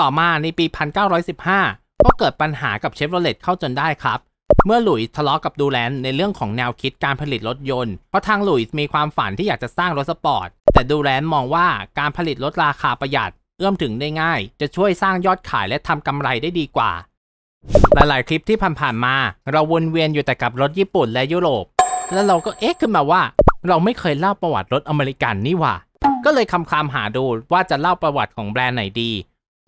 ต่อมาในปี 1915 ก็เกิดปัญหากับเชฟโรเลตเข้าจนได้ครับ เมื่อหลุยส์ทะเลาะกับดูแลนในเรื่องของแนวคิดการผลิตรถยนต์ เพราะทางหลุยส์มีความฝันที่อยากจะสร้างรถสปอร์ต แต่ดูแลนมองว่าการผลิตรถราคาประหยัด เอื้อมถึงได้ง่าย จะช่วยสร้างยอดขายและทำกำไรได้ดีกว่า หลาย ๆ คลิปที่ผ่านๆมา เราวนเวียนอยู่แต่กับรถญี่ปุ่นและยุโรป แล้วเราก็เอ๊ะขึ้นมาว่า เราไม่เคยเล่าประวัติรถอเมริกันนี่ว่า ก็เลยคำคามหาดูว่าจะเล่าประวัติของแบรนด์ไหนดี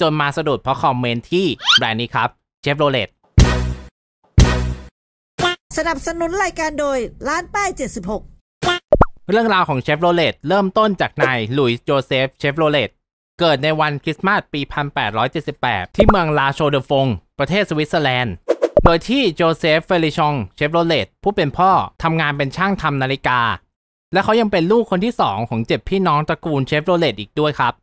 จนมาสะดุดเพราะคอมเมนต์ที่แบรนด์นี้ครับ เชฟโรเลตสนับสนุนรายการโดยร้านป้าย 76 เรื่องราวของเชฟโรเลตเริ่มต้นจากนายหลุยส์โจเซฟเชฟโรเลตเกิดในวันคริสต์มาสปี 1878 ที่เมืองลาโชเดฟง ประเทศสวิตเซอร์แลนด์โดยที่โจเซฟเฟลิชองเชฟโรเลตผู้เป็นพ่อทำงานเป็นช่างทำนาฬิกา และเขายังเป็นลูกคนที่สองของเจ็ดพี่น้องตระกูลเชฟโรเลตอีกด้วยครับ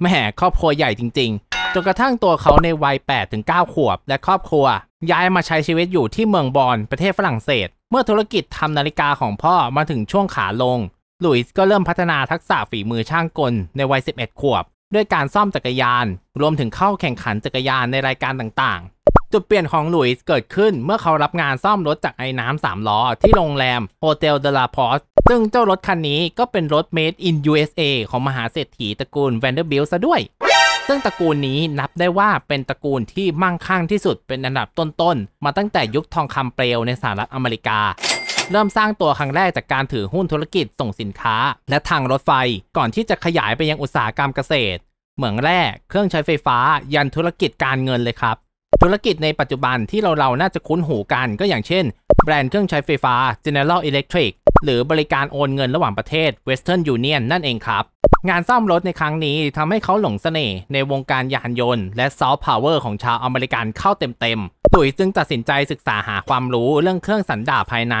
แม่ครอบครัวใหญ่จริงจนกระทั่งตัวเขาในวัย 8-9 ขวบและครอบครัว ย้ายมาใช้ชีวิตอยู่ที่เมืองบอนประเทศฝรั่งเศส เมื่อธุรกิจทำนาฬิกาของพ่อมาถึงช่วงขาลง หลุยส์ก็เริ่มพัฒนาทักษะฝีมือช่างกลในวัย 11 ขวบ ด้วยการซ่อมจักรยาน รวมถึงเข้าแข่งขันจักรยานในรายการต่างๆ จุดเปลี่ยนของหลุยส์เกิดขึ้นเมื่อเขารับงานซ่อมรถจากไอ้น้ำสามล้อที่โรงแรมโฮเทลเดลาพอสซึ่งเจ้ารถคันนี้ก็เป็นรถ made in USA ของมหาเศรษฐีตระกูลแวนเดอร์บิลซะด้วยซึ่งตระกูลนี้นับได้ว่าเป็นตระกูลที่มั่งคั่งที่สุดเป็นอันดับต้นๆมาตั้งแต่ยุคทองคำเปลวในสหรัฐอเมริกา เริ่มสร้างตัวครั้งแรกจากการถือหุ้นธุรกิจส่งสินค้า และทางรถไฟก่อนที่จะขยายไปยังอุตสาหกรรมเกษตร เหมืองแร่เครื่องใช้ไฟฟ้ายันธุรกิจการเงินเลยครับธุรกิจในปัจจุบันที่เราเราน่าจะคุ้นหูกันก็อย่างเช่น แบรนด์เครื่องใช้ไฟฟ้า General Electric หรือบริการโอนเงินระหว่างประเทศ Western Union นั่นเองครับ งานซ่อมรถในครั้งนี้ทำให้เขาหลงเสน่ห์ในวงการยานยนต์และซอฟต์พาวเวอร์ของชาวอเมริกันเข้าเต็มๆตุ๋ยจึงตัดสินใจศึกษาหาความรู้เรื่องเครื่องสันดาปภายใน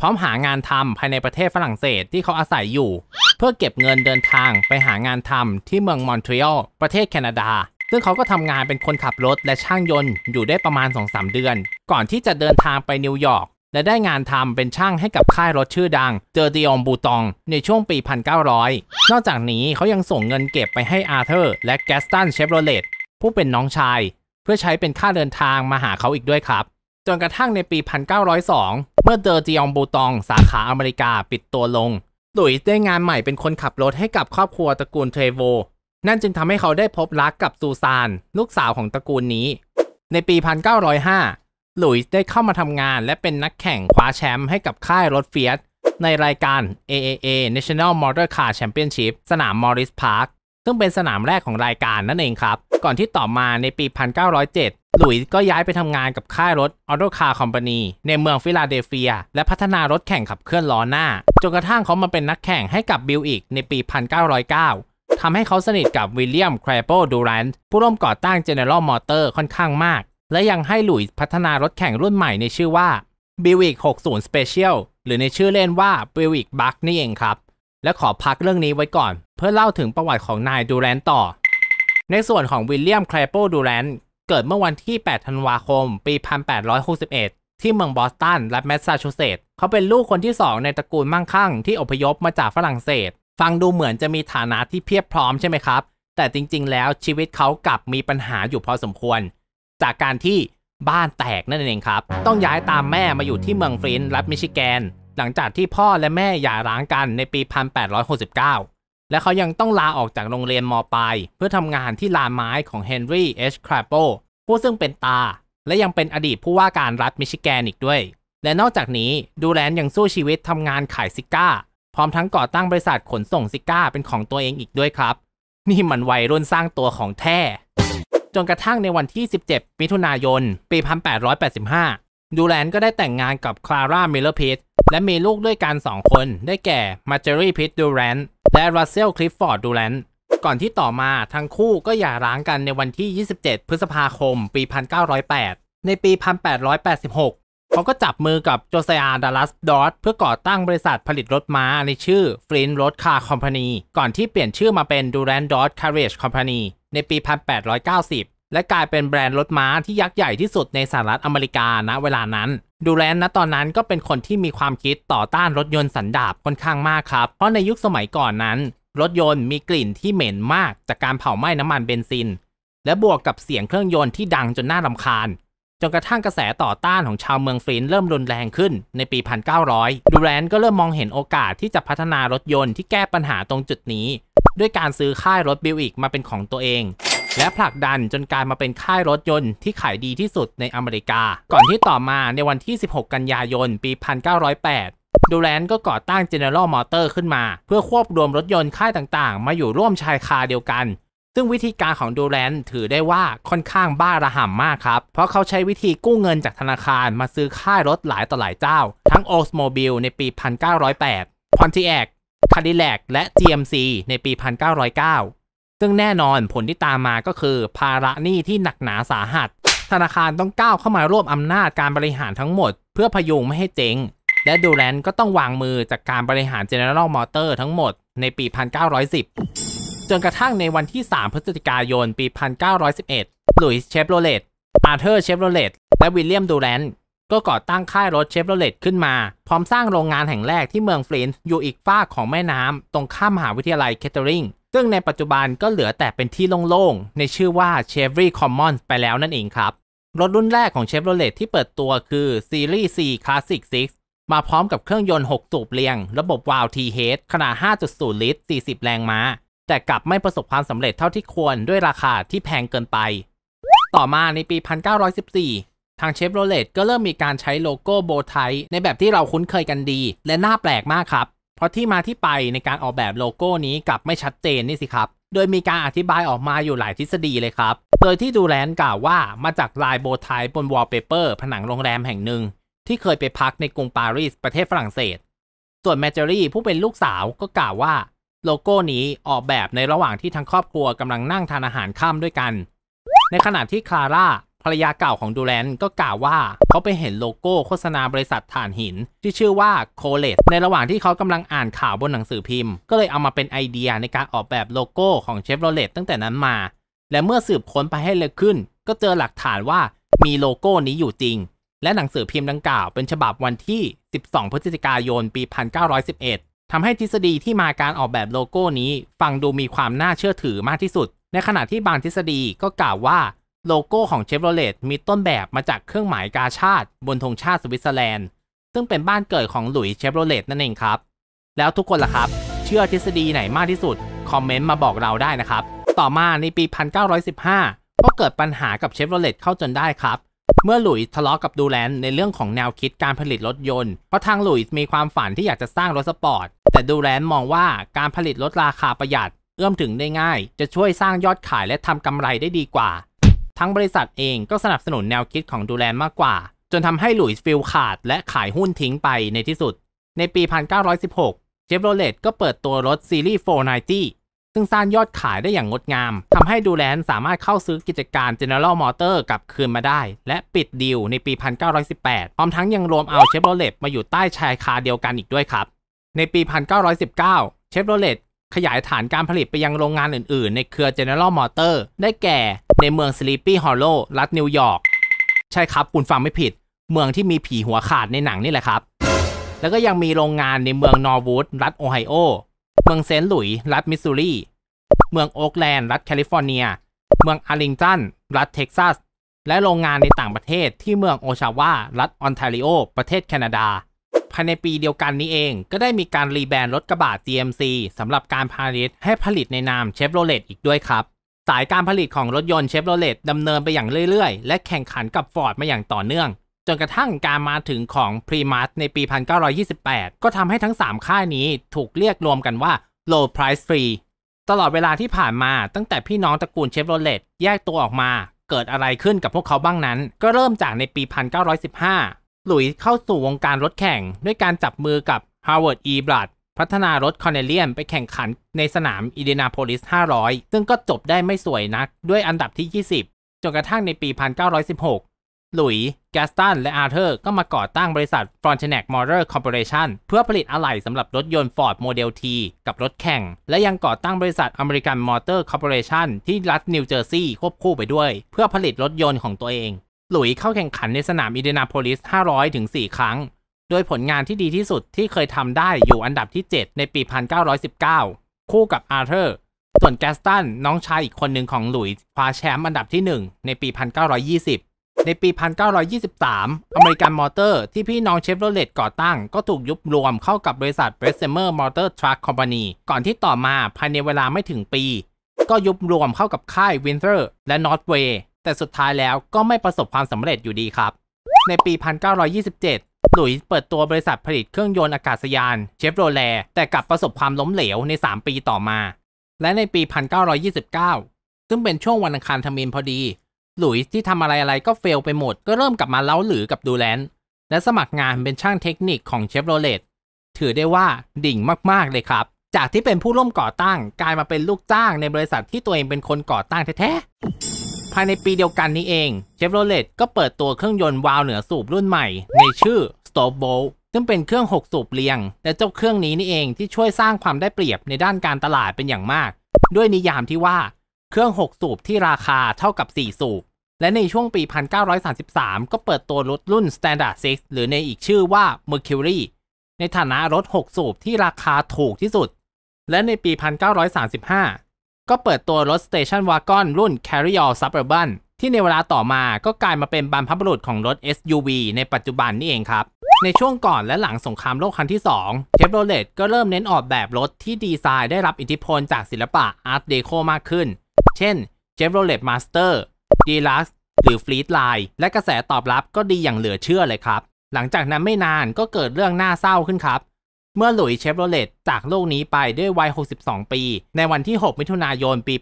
พร้อมหางานทำภายในประเทศฝรั่งเศสที่เขาอาศัยอยู่ เพื่อเก็บเงินเดินทางไปหางานทำที่เมืองมอนทรีออลประเทศแคนาดาซึ่งเขาก็ทำงานเป็นคนขับรถและช่างยนต์ อยู่ได้ประมาณ 2-3 เดือน ก่อนที่จะเดินทางไปนิวยอร์ก และได้งานทำเป็นช่างให้กับค่ายรถชื่อดัง เจอดิองบูตอง ในช่วงปี 1900 นอกจากนี้เขายังส่งเงินเก็บไปให้อาเธอร์และแกสตันเชฟโรเลตผู้เป็นน้องชาย เพื่อใช้เป็นค่าเดินทางมาหาเขาอีกด้วยครับ จนกระทั่งในปี 1902 เมื่อเดอร์ดิองบูตอง สาขาอเมริกาปิดตัวลงหลุยส์ได้งานใหม่เป็นคนขับรถให้กับครอบครัวตระกูลเทรโวนั่นจึงทำให้เขาได้พบรักกับซูซาน ลูกสาวของตระกูลนี้ ในปี 1905 หลุยส์ได้เข้ามาทำงานและเป็นนักแข่งคว้าแชมป์ให้กับค่ายรถเฟียสในรายการ AAA National Motor Car Championship สนามมอริสพาร์คซึ่งเป็นสนามแรกของรายการนั่นเองครับ ก่อนที่ต่อมาในปี 1907 หลุยส์ก็ย้ายไปทำงานกับค่ายรถ Auto Car Company ในเมืองฟิลาเดลเฟีย และพัฒนารถแข่งขับเคลื่อนล้อหน้าจนกระทั่งเขามาเป็นนักแข่งให้กับบิลอีกในปี 1909ทำให้เขาสนิทกับวิลเลียมแครโปดูแรนต์ผู้ร่วมก่อตั้ง General Motor ค่อนข้างมาก และยังให้หลุยส์พัฒนารถแข่งรุ่นใหม่ในชื่อว่า Buick 60 Special หรือในชื่อเล่นว่า Buick Bug นี่เองครับ และขอพักเรื่องนี้ไว้ก่อน เพื่อเล่าถึงประวัติของนายดูแรนต่อ ในส่วนของวิลเลียมแครโปดูแรนต์เกิดเมื่อวันที่ 8ธันวาคม ปี 1861 ที่เมืองบอสตันรัฐแมสซาชูเซตส์เขาเป็นลูกคนที่ 2 ในตระกูลมั่งคั่งที่อพยพมาจากฝรั่งเศสฟังดูเหมือนจะมีฐานะที่เพียบพร้อมใช่ไหมครับ แต่จริงๆ แล้วชีวิตเขากลับมีปัญหาอยู่พอสมควร จากการที่บ้านแตกนั่นเองครับ ต้องย้ายตามแม่มาอยู่ที่เมืองฟรินรัฐมิชิแกน หลังจากที่พ่อและแม่หย่าร้างกันในปี 1869 และเขายังต้องลาออกจากโรงเรียนมปลายเพื่อทำงานที่ลานไม้ของเฮนรี่เอชคราโปผู้ซึ่งเป็นตา และยังเป็นอดีตผู้ว่าการรัฐมิชิแกนอีกด้วย และนอกจากนี้ดูแลนยังสู้ชีวิตทำงานขายซิก้าพร้อมทั้งก่อตั้งบริษัทขนส่งซิก้าเป็นของตัวเองอีกด้วยครับ นี่มันวัยรุ่นสร้างตัวของแท้จนกระทั่งในวันที่ 17 มิถุนายน ปี 1885 ดูแลนก็ได้แต่งงานกับคลาร่ามิลเลอร์พิตและมีลูกด้วยกัน2คนได้แก่มาร์จอรี่พิตดูแลนและรัสเซลคลิฟฟอร์ดดูแลนก่อนที่ต่อมาทั้งคู่ก็หย่าร้างกันในวันที่ 27 พฤษภาคม ปี 1908 ในปี 1886เขาก็จับมือกับโจเซียดัลลัสดอตเพื่อก่อตั้งบริษัทผลิตรถม้าในชื่อฟลินรถคาร์คอมพานีก่อนที่เปลี่ยนชื่อมาเป็นดูแรนดอตคาร์เรจคอมพานีในปี 1890 และกลายเป็นแบรนด์รถม้าที่ยักษ์ใหญ่ที่สุดในสหรัฐอเมริกาณเวลานั้นดูแลนนะตอนนั้นก็เป็นคนที่มีความคิดต่อต้านรถยนต์สันดาบค่อนข้างมากครับ เพราะในยุคสมัยก่อนนั้น รถยนต์มีกลิ่นที่เหม็นมาก จากการเผาไหม้น้ำมันเบนซิน และบวกกับเสียงเครื่องยนต์ที่ดังจนน่ารำคาญจนกระทั่งกระแสต่อต้านของชาวเมืองฟลิน เริ่มรุนแรงขึ้นในปี 1900 ดูแรนก็เริ่มมองเห็นโอกาสที่จะพัฒนารถยนต์ที่แก้ปัญหาตรงจุดนี้ ด้วยการซื้อค่ายรถบิวอีกมาเป็นของตัวเอง และผลักดันจนกลายมาเป็นค่ายรถยนต์ที่ขายดีที่สุดในอเมริกา ก่อนที่ต่อมาในวันที่ 16 กันยายน ปี 1908ดูแลนก็ก่อตั้ง General Motor ขึ้นมาเพื่อควบรวมรถยนต์ค่ายต่างๆ มาอยู่ร่วมชายคาเดียวกันซึ่งวิธีการของดูแลนถือได้ว่าค่อนข้างบ้าระห่ำมากครับ เพราะเขาใช้วิธีกู้เงินจากธนาคารมาซื้อค่ายรถหลายต่อหลายเจ้า ทั้งโอสโมบิลในปี 1908 p o n t i a c Cadillac และ GMC ในปี 1909 ซึ่งแน่นอนผลที่ตามมาก็คือ ภาระหนี้ที่หนักหนาสาหัส ธนาคารต้องก้าวเข้ามารวบอำนาจการบริหารทั้งหมด เพื่อพยุงไม่ให้เจ๊งและดูแลนก็ต้องวางมือจากการบริหาร General m o t o r ์ทั้งหมดในปี 1910จนกระทั่งในวันที่ 3 พฤศจิกายน ปี 1911 หลุยส์เชฟโรเลตอาเธอร์เชฟโรเลต และวิลเลียมดูแรนก็ก่อตั้งค่ายรถเชฟโรเลตขึ้นมา พร้อมสร้างโรงงานแห่งแรกที่เมืองฟลินต์ อยู่อีกฝากของแม่น้ำ ตรงข้ามมหาวิทยาลัยเคเทอริง ซึ่งในปัจจุบันก็เหลือแต่เป็นที่โล่งๆ ในชื่อว่าเชฟรี่คอมมอนไปแล้วนั่นเองครับ รถรุ่นแรกของเชฟโรเลตที่เปิดตัวคือซีรีส์ C Classic 6มาพร้อมกับเครื่องยนต์6สูบเรียง ระบบวาล์ว T-H ขนาด 5.0 ลิตร 40แรงม้าแต่กลับไม่ประสบความสำเร็จเท่าที่ควรด้วยราคาที่แพงเกินไป ต่อมาในปี 1914 ทางเชฟโรเลตก็เริ่มมีการใช้โลโก้โบไทในแบบที่เราคุ้นเคยกันดี และน่าแปลกมากครับ เพราะที่มาที่ไปในการออกแบบโลโก้นี้กลับไม่ชัดเจนนี่สิครับ โดยมีการอธิบายออกมาอยู่หลายทฤษฎีเลยครับโดยที่ดูแลนกล่าวว่ามาจากลายโบไทบนวอลเปเปอร์ ผนังโรงแรมแห่งหนึ่ง ที่เคยไปพักในกรุงปารีส ประเทศฝรั่งเศส ส่วนแมจอรี่ผู้เป็นลูกสาวก็กล่าวว่าโลโก้นี้ออกแบบในระหว่างที่ทั้งครอบครัวกำลังนั่งทานอาหารค่ำด้วยกัน ในขณะที่คลาร่าภรรยาเก่าของดูแลนก็กล่าวว่าเขาไปเห็นโลโก้โฆษณาบริษัทถ่านหินที่ชื่อว่าโคเลตในระหว่างที่เขากำลังอ่านข่าวบนหนังสือพิมพ์ก็เลยเอามาเป็นไอเดียในการออกแบบโลโก้ของเชฟโรเลตตั้งแต่นั้นมา และเมื่อสืบค้นไปให้ลึกขึ้น ก็เจอหลักฐานว่ามีโลโก้นี้อยู่จริง และหนังสือพิมพ์ดังกล่าวเป็นฉบับวันที่ 12 พฤศจิกายน ปี 1911ทำให้ทฤษฎีที่มาการออกแบบโลโก้นี้ฟังดูมีความน่าเชื่อถือมากที่สุด ในขณะที่บางทฤษฎีก็กล่าวว่าโลโก้ของเชฟโรเลตมีต้นแบบมาจากเครื่องหมายกาชาติบนธงชาติสวิตเซอร์แลนด์ ซึ่งเป็นบ้านเกิดของหลุยเชฟโรเลตนั่นเองครับ แล้วทุกคนล่ะครับ เชื่อทฤษฎีไหนมากที่สุด คอมเมนต์มาบอกเราได้นะครับ ต่อมาในปี 1915 ก็เกิดปัญหากับเชฟโรเลตเข้าจนได้ครับเมื่อหลุยส์ทะเลาะกับดูแลนในเรื่องของแนวคิดการผลิตรถยนต์ เพราะทางหลุยส์มีความฝันที่อยากจะสร้างรถสปอร์ต แต่ดูแลนมองว่าการผลิตรถราคาประหยัด เอื้อมถึงได้ง่าย จะช่วยสร้างยอดขายและทำกำไรได้ดีกว่า ทั้งบริษัทเองก็สนับสนุนแนวคิดของดูแลนมากกว่า จนทำให้หลุยส์ฟิลขาดและขายหุ้นทิ้งไปในที่สุด ในปี 1916เชฟโรเลตก็เปิดตัวรถซีรีส์ 490ซึ่งสร้างยอดขายได้อย่างงดงาม ทำให้ดูแลนสามารถเข้าซื้อกิจการ General Motor กลับคืนมาได้ และปิดดีลในปี 1918 พร้อมทั้งยังรวมเอาเชฟโรเลตมาอยู่ใต้ชายคาเดียวกันอีกด้วยครับ ในปี 1919 เชฟโรเลตขยายฐานการผลิตไปยังโรงงานอื่นๆ ในเครือ General Motor ได้แก่ในเมือง Sleepy Hollow รัฐนิวยอร์กใช่ครับ คุณฟังไม่ผิด เมืองที่มีผีหัวขาดในหนังนี่แหละครับแล้วก็ยังมีโรงงานในเมืองนอร์วูดรัฐโอไฮโอเมืองเซนต์หลุยส์รัฐมิสซูรี เมืองโอ๊กแลนด์ รัฐแคลิฟอร์เนีย เมืองอาริงตัน รัฐเท็กซัส และโรงงานในต่างประเทศที่เมืองโอชาวารัฐออนแทริโอประเทศแคนาดา ภายในปีเดียวกันนี้เองก็ได้มีการรีแบรนด์รถกระบะ GMC สำหรับการพาณิชย์ให้ผลิตในนามเชฟโรเลตอีกด้วยครับ สายการผลิตของรถยนต์เชฟโรเลตดำเนินไปอย่างเรื่อยๆ และแข่งขันกับฟอร์ดมาอย่างต่อเนื่องจนกระทั่งการมาถึงของพรีมัสในปี 1928 ก็ทำให้ทั้ง 3 ค่ายนี้ถูกเรียกรวมกันว่า low price free ตลอดเวลาที่ผ่านมาตั้งแต่พี่น้องตระกูลเชฟโรเลตแยกตัวออกมา เกิดอะไรขึ้นกับพวกเขาบ้างนั้น ก็เริ่มจากในปี 1915 หลุยเข้าสู่วงการรถแข่งด้วยการจับมือกับ h ิร a r d E. b l a ดพัฒนารถคอนเนเลียนไปแข่งขันในสนาม อิเดนาโพลิส 500 ซึ่งก็จบได้ไม่สวยนักด้วยอันดับที่ 20 จนกระทั่งในปี 1916หลุยแกสตัน และอาร์เธอร์ ก็มาก่อตั้งบริษัท Frontenac Motor Corporation เพื่อผลิตอะไหล่สำหรับรถยนต์ Ford Model T กับรถแข่ง และยังก่อตั้งบริษัท American Motor Corporation ที่รัฐนิวเจอร์ซีย์ควบคู่ไปด้วย เพื่อผลิตรถยนต์ของตัวเอง หลุยเข้าแข่งขันในสนามอินเดียนาโพลิส500 ถึง 4 ครั้ง โดยผลงานที่ดีที่สุดที่เคยทำได้อยู่อันดับที่ 7 ในปี 1919 คู่กับอาร์เธอร์ ส่วนแกสตันน้องชายอีกคนหนึ่งของหลุยส์คว้าแชมป์อันดับที่ 1 ในปี 1920ในปี 1923 อเมริกันมอเตอร์ที่พี่น้องเชฟโรเลตก่อตั้งก็ถูกยุบรวมเข้ากับบริษัทเบสเซอร์มอเตอร์ทรัคคอมพานีก่อนที่ต่อมาภายในเวลาไม่ถึงปี ก็ยุบรวมเข้ากับค่ายวินเทอร์ และนอร์ทเวย์แต่สุดท้ายแล้วก็ไม่ประสบความสำเร็จอยู่ดีครับ ในปี 1927 หลุยส์เปิดตัวบริษัทผลิตเครื่องยนต์อากาศยาน เชฟโรเลตแต่กลับประสบความล้มเหลวใน 3 ปีต่อมา และในปี 1929 ซึ่งเป็นช่วงวันอังคารทมินพอดีหลุยส์ที่ทำอะไรอะไรก็เฟลไปหมดก็เริ่มกลับมาเล้าหลือกับดูแลนและสมัครงานเป็นช่างเทคนิคของเชฟโรเลตถือได้ว่าดิ่งมากๆเลยครับ จากที่เป็นผู้ร่วมก่อตั้งกลายมาเป็นลูกจ้าง ในบริษัทที่ตัวเองเป็นคนก่อตั้งแท้ ๆ ภายในปีเดียวกันนี้เองเชฟโรเลตก็เปิดตัวเครื่องยนต์วาล์วเหนือสูบรุ่นใหม่ ในชื่อ s t o b o ซึ่งเป็นเครื่อง6สูบเรียงและเจ้าเครื่องนี้นี่เองที่ช่วยสร้างความได้เปรียบในด้านการตลาดเป็นอย่างมาก ด้วยนิยามที่ว่าเครื่อง 6 สูบ ที่ราคาเท่ากับ 4 สูบ และในช่วงปี 1933 ก็เปิดตัว รถ รุ่น Standard 6หรือในอีกชื่อว่า Mercury ในฐานะรถ 6 สูบ ที่ราคาถูกที่สุด และในปี 1935 ก็เปิดตัว รถ Station Wagon รุ่น Carryall Suburban ที่ ใน เวลาต่อมาก็กลายมาเป็น บรรพบุรุษ ของรถ SUV ในปัจจุบัน นี่เอง ครับ ในช่วงก่อนและหลังสงคราม โลก ครั้งที่ 2เชฟโรเลตก็ เริ่ม เน้น ออกแบบ รถ ที่ ดีไซน์ ได้ รับ อิทธิพล จาก ศิลปะอาร์ตเดโคมากขึ้นเช่น Chevrolet Master Deluxe หรือ Fleet Line และกระแสตอบรับก็ดีอย่างเหลือเชื่อเลยครับ หลังจากนั้นไม่นานก็เกิดเรื่องน่าเศร้าขึ้นครับ เมื่อหลุยเชฟโรเลตจากโลกนี้ไปด้วยวัย 62 ปี ในวันที่ 6 มิถุนายนปี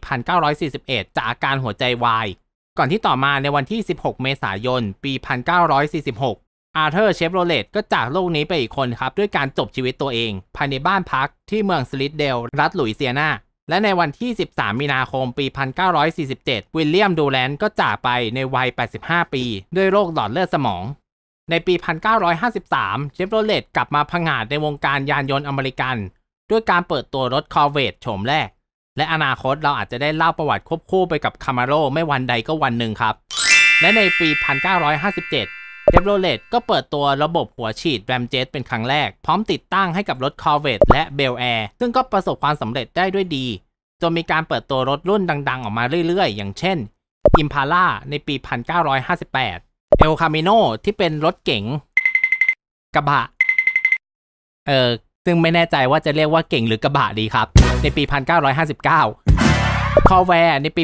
1941 จากอาการหัวใจวายก่อนที่ต่อมาในวันที่ 16 เมษายนปี 1946อาร์เธอร์เชฟโรเลตก็จากโลกนี้ไปอีกคนครับด้วยการจบชีวิตตัวเอง ภายในบ้านพักที่เมืองสลิดเดลรัฐหลุยเซียนาและในวันที่ 13 มีนาคม ปี 1947 วิลเลียมดูแลนก็จากไปในวัย 85 ปี ด้วยโรคหลอดเลือดสมอง ในปี 1953 เชฟโรเลตกลับมาพังาดในวงการยานยนต์อเมริกัน ด้วยการเปิดตัวรถคอร์เวตโฉมแรก และอนาคตเราอาจจะได้เล่าประวัติควบคู่ไปกับคามาโรไม่วันใดก็วันหนึ่งครับ และในปี 1957เชฟโรเลตก็เปิดตัวระบบหัวฉีดแรมเจ็ตเป็นครั้งแรก พร้อมติดตั้งให้กับรถคาร์เวตและเบลแอร์ซึ่งก็ประสบความสำเร็จได้ด้วยดี จนมีการเปิดตัวรถรุ่นดังๆออกมาเรื่อยๆ อย่างเช่นอิมพาล่าในปี 1958เอลคาเมโนที่เป็นรถเก๋งกระบะ เออซึ่งไม่แน่ใจว่าจะเรียกว่าเก่งหรือกระบะดีครับ ในปี 1959คอเวรในปี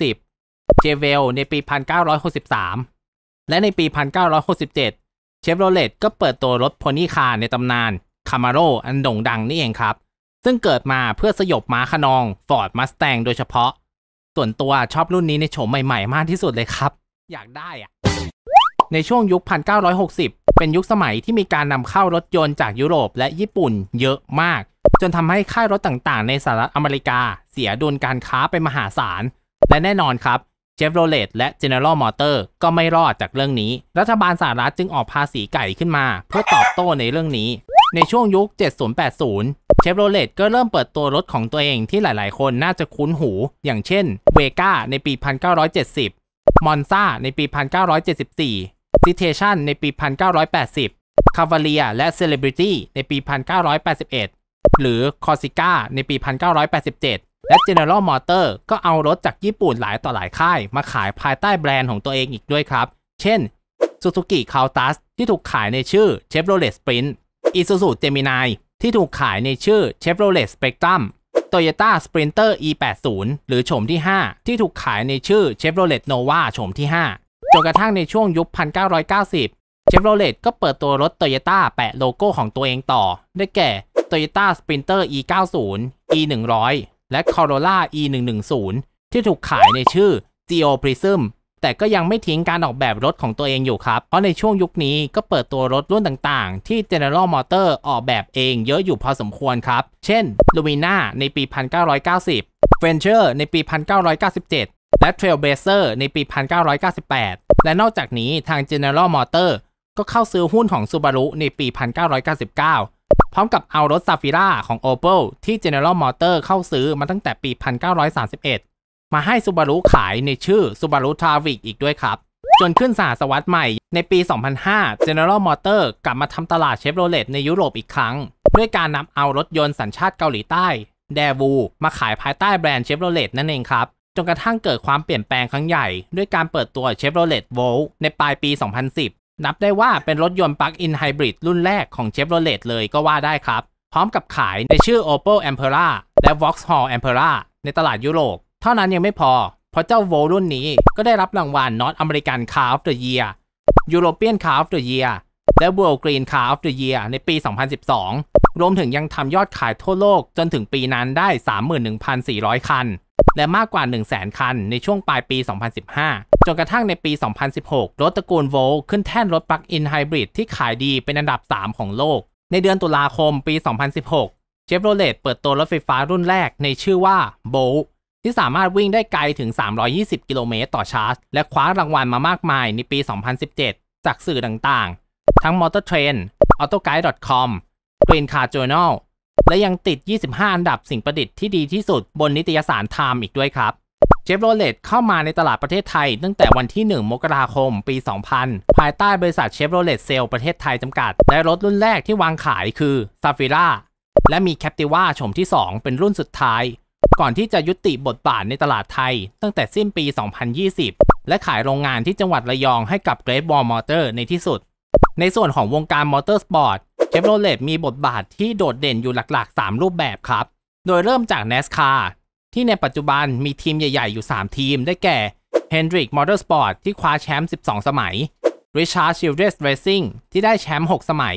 1960เจเวลในปี 1963และในปี 1967เชฟโรเลตก็เปิดตัวรถโพนี่คาร์ในตำนานคามาโรอันโด่งดังนี่เองครับ ซึ่งเกิดมาเพื่อสยบม้าขนองฟอร์ดมัสแตงโดยเฉพาะ ส่วนตัวชอบรุ่นนี้ในโฉมใหม่ ๆ มากที่สุดเลยครับ อยากได้อะในช่วงยุค 1960 เป็นยุคสมัยที่มีการนำเข้ารถยนต์จากยุโรปและญี่ปุ่นเยอะมาก จนทำให้ค่ายรถต่าง ๆ ในสหรัฐอเมริกา เสียดุลการค้าไปมหาศาลและแน่นอนครับ c ฟโรเลตและ General Motor ก็ไม่รอดจากเรื่องนี้ รัฐบาลสหรัฐจึงออกภาษีไก่ขึ้นมาเพื่อตอบโต้ในเรื่องนี้ ในช่วงยุค 7080เชฟโรเลตก็เริ่มเปิดตัวรถของตัวเองที่หลายๆ คนน่าจะคุ้นหู อย่างเช่นเวก้าในปี 1970อนซ่าในปี 1974ซิเทชันในปี 1980คาวาเลียและเซเลบริตี้ในปี 1981 หรือคอสิก้าในปี 1987และ General Motor ก็เอารถจากญี่ปุ่นหลายต่อหลายค่าย มาขายภายใต้แบรนด์ของตัวเองอีกด้วยครับ เช่น Suzuki c a l t ั s ที่ถูกขายในชื่อ Chevrolet Sprint Isuzu Gemini ที่ถูกขายในชื่อ Chevrolet Spectrum Toyota Sprinter E80 หรือโฉมที่ 5 ที่ถูกขายในชื่อ Chevrolet Nova โฉมที่ 5 จนกระทั่งในช่วงยุค1990 Chevrolet ก็เปิดตัวรถ Toyota แปะโลโก้ของตัวเองต่อ ได้แก่ Toyota Sprinter E90 E100 และ Corolla E 1 1 0ที่ถูกขายในชื่อ Geo Prism แต่ก็ยังไม่ทิ้งการออกแบบรถของตัวเองอยู่ครับ เพราะในช่วงยุคนี้ก็เปิดตัวรถรุ่นต่างๆ ที่ General Motor ออกแบบเองเยอะอยู่พอสมควรครับ เช่น Lumina ในปี 1990 Venture ในปี 1997 และ Trailblazer ในปี 1998 และนอกจากนี้ทาง General Motor ก็เข้าซื้อหุ้นของ Subaru ในปี 1999พร้อมกับเอารถซาฟิร่าของ Opel ที่ General Motor เข้าซื้อมาตั้งแต่ปี 1931 มาให้ซูบารุขายในชื่อ Subaru t r a v i c อีกด้วยครับ จนขึ้นสาสวัสดใหม่ในปี 2005 General Motor กลับมาทำตลาดเชฟโรเลตในยุโรปอีกครั้ง ด้วยการนำเอารถยนต์สัญชาติเกาหลีใต้เดวูมาขายภายใต้แบรนด์เชฟโรเลตนั่นเองครับ จนกระทั่งเกิดความเปลี่ยนแปลงครั้งใหญ่ด้วยการเปิดตัวเชฟโรเลตโวลในปลายปี 2010นับได้ว่าเป็นรถยนต์ปลั๊กอินไฮบริดรุ่นแรกของเชฟโรเลตเลยก็ว่าได้ครับ พร้อมกับขายในชื่อ Opel Ampera และ Vauxhall Ampera ในตลาดยุโรปเท่านั้นยังไม่พอ เพราะเจ้าโวรุ่นนี้ก็ได้รับรางวัล North American Car of the Year European Car of the Year และ World Green Car of the Year ในปี 2012 รวมถึงยังทำยอดขายทั่วโลกจนถึงปีนั้นได้ 31,400 คัน และมากกว่า 100,000 คัน ในช่วงปลายปี 2015จนกระทั่งในปี 2016 รถตระกูลโวลขึ้นแท่นรถปลั๊กอินไฮบริดที่ขายดีเป็นอันดับ 3 ของโลก ในเดือนตุลาคมปี 2016เจฟโรเลตเปิดตัวรถไฟฟ้ารุ่นแรกในชื่อว่าโบลที่สามารถวิ่งได้ไกลถึง 320 กิโลเมตรต่อชาร์จ และคว้ารางวัลมามากมายในปี 2017 จากสื่อต่างๆ ทั้ง Motor Trend autoguide.com Green Car Journal และยังติด 25 อันดับสิ่งประดิษฐ์ที่ดีที่สุดบนนิตยสาร Time อีกด้วยครับเชฟโรเลตเข้ามาในตลาดประเทศไทย ตั้งแต่วันที่ 1 มกราคม ปี 2000 ภายใต้บริษัทเชฟโรเลตเซลประเทศไทยจำกัด และรถรุ่นแรกที่วางขายคือซาฟิร่าและมีแคปติว่าชมที่ 2 เป็นรุ่นสุดท้าย ก่อนที่จะยุติบทบาทในตลาดไทย ตั้งแต่สิ้นปี 2020 และขายโรงงานที่จังหวัดระยองให้กับเกรทบอลมอเตอร์ในที่สุด ในส่วนของวงการมอเตอร์สปอร์ตเชฟโรเลตมีบทบาทที่โดดเด่นอยู่หลักๆ 3 รูปแบบครับโดยเริ่มจาก NASCAR ที่ในปัจจุบันมีทีมใหญ่ ๆ อยู่ 3 ทีมได้แก่ Hendrick Motorsport ที่คว้าแชมป์12 สมัย Richard Childress Racing ที่ได้แชมป์6สมัย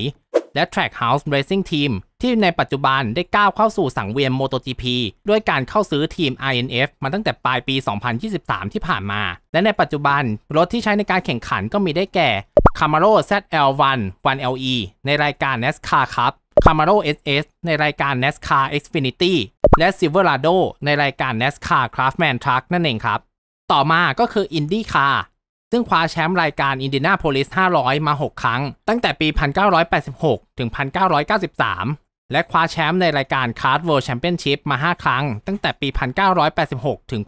และ Trackhouse Racing Team ที่ในปัจจุบันได้ก้าวเข้าสู่สังเวียน MotoGP ด้วยการเข้าซื้อทีม INF มาตั้งแต่ปลายปี 2023 ที่ผ่านมา และในปัจจุบันรถที่ใช้ในการแข่งขันก็มีได้แก่ Camaro ZL1 1LE ในรายการ NASCAR ครับ Camaro SS ในรายการ NASCAR Xfinity และ Silverado ในรายการ NASCAR Craftsman Truck นั่นเองครับ ต่อมาก็คือ IndyCar ซึ่งคว้าแชมป์รายการ Indianapolis 500 มา 6 ครั้ง ตั้งแต่ปี 1986ถึง1993 และคว้าแชมป์ในรายการ c a r d World Championship มา 5 ครั้ง ตั้งแต่ปี 1986ถึง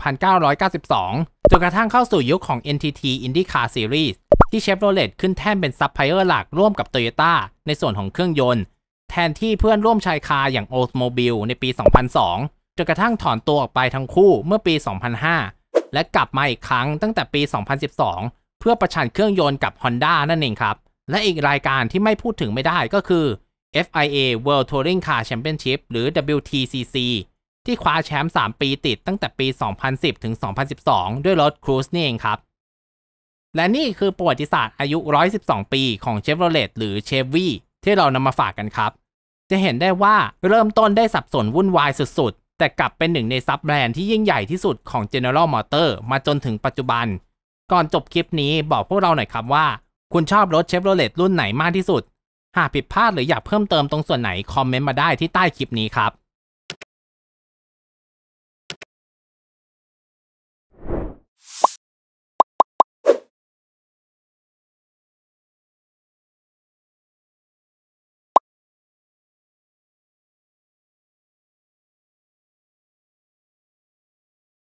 1992จนกระทั่งเข้าสู่ยุคขของ NTT IndyCar Series ที่เชฟโรเลตขึ้นแท่นเป็นซัพพลายเออร์หลักร่วมกับ Toyota ในส่วนของเครื่องยนต์แทนที่เพื่อนร่วมชายคาอย่างโอสโมบิลในปี 2002จนกระทั่งถอนตัวออกไปทั้งคู่เมื่อปี 2005 และกลับมาอีกครั้งตั้งแต่ปี 2012 เพื่อประชันเครื่องยนต์กับ Honda นั่นเองครับ และอีกรายการที่ไม่พูดถึงไม่ได้ก็คือ FIA World Touring Car Championship หรือ WTCC ที่คว้าแชมป์ 3 ปีติดตั้งแต่ปี 2010ถึง2012 ด้วยรถครูซนี่เองครับ และนี่คือประวัติศาสตร์อายุ 112 ปีของ Chevrolet หรือ Chevy ที่เรานำมาฝากกันครับจะเห็นได้ว่าเริ่มต้นได้สับสนวุ่นวายสุดๆ แต่กลับเป็นหนึ่งในซับแบรนด์ที่ยิ่งใหญ่ที่สุดของ General Motor มาจนถึงปัจจุบัน ก่อนจบคลิปนี้บอกพวกเราหน่อยครับว่า คุณชอบรถเชฟโรเลตรุ่นไหนมากที่สุด หากผิดพลาดหรืออยากเพิ่มเติมตรงส่วนไหน คอมเมนต์มาได้ที่ใต้คลิปนี้ครับ